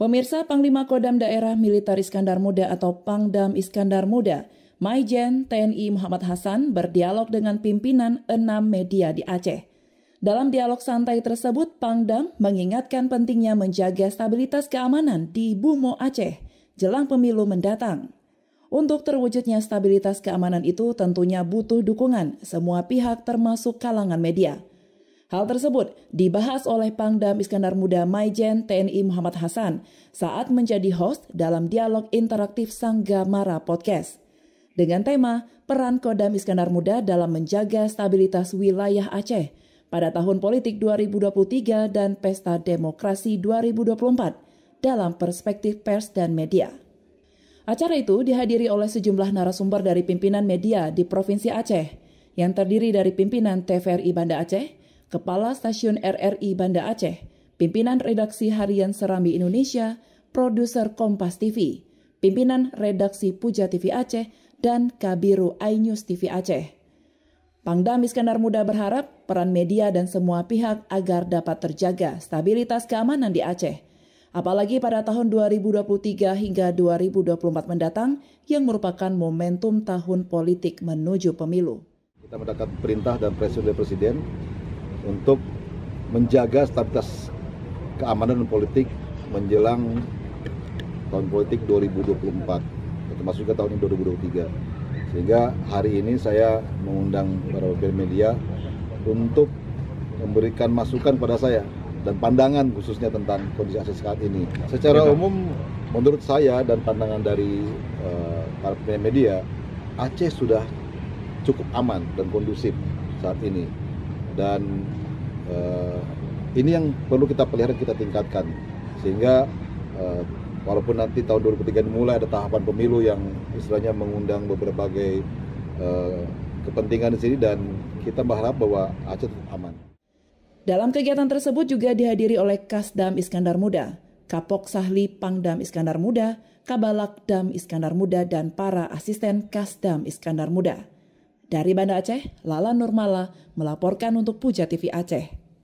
Pemirsa Panglima Kodam Daerah Militer Iskandar Muda atau Pangdam Iskandar Muda, Maijen TNI Muhammad Hasan berdialog dengan pimpinan enam media di Aceh. Dalam dialog santai tersebut, Pangdam mengingatkan pentingnya menjaga stabilitas keamanan di Bumo Aceh jelang pemilu mendatang. Untuk terwujudnya stabilitas keamanan itu tentunya butuh dukungan semua pihak termasuk kalangan media. Hal tersebut dibahas oleh Pangdam Iskandar Muda Maijen TNI Muhammad Hasan saat menjadi host dalam dialog interaktif Ra Podcast dengan tema Peran Kodam Iskandar Muda dalam menjaga stabilitas wilayah Aceh pada tahun politik 2023 dan Pesta Demokrasi 2024 dalam perspektif pers dan media. Acara itu dihadiri oleh sejumlah narasumber dari pimpinan media di Provinsi Aceh, yang terdiri dari pimpinan TVRI Banda Aceh, Kepala Stasiun RRI Banda Aceh, Pimpinan Redaksi Harian Serambi Indonesia, Produser Kompas TV, Pimpinan Redaksi Puja TV Aceh, dan Kabiru iNews TV Aceh. Pangdam Iskandar Muda berharap peran media dan semua pihak agar dapat terjaga stabilitas keamanan di Aceh – apalagi pada tahun 2023 hingga 2024 mendatang yang merupakan momentum tahun politik menuju pemilu. Kita mendapat perintah dan presiden presiden untuk menjaga stabilitas keamanan politik menjelang tahun politik 2024 termasuk juga tahun ini 2023 sehingga hari ini saya mengundang para wakil media untuk memberikan masukan pada saya dan pandangan khususnya tentang kondisi asis saat ini secara umum menurut saya dan pandangan dari uh, para media Aceh sudah cukup aman dan kondusif saat ini dan uh, ini yang perlu kita pelihara kita tingkatkan sehingga uh, walaupun nanti tahun 2003 mulai ada tahapan pemilu yang istilahnya mengundang beberapa uh, eh, kepentingan di sini dan kita berharap bahwa Aceh tetap aman. Dalam kegiatan tersebut juga dihadiri oleh Kasdam Iskandar Muda, Kapok Sahli Pangdam Iskandar Muda, Kabalak Dam Iskandar Muda, dan para asisten Kasdam Iskandar Muda. Dari Banda Aceh, Lala Nurmala melaporkan untuk Puja TV Aceh.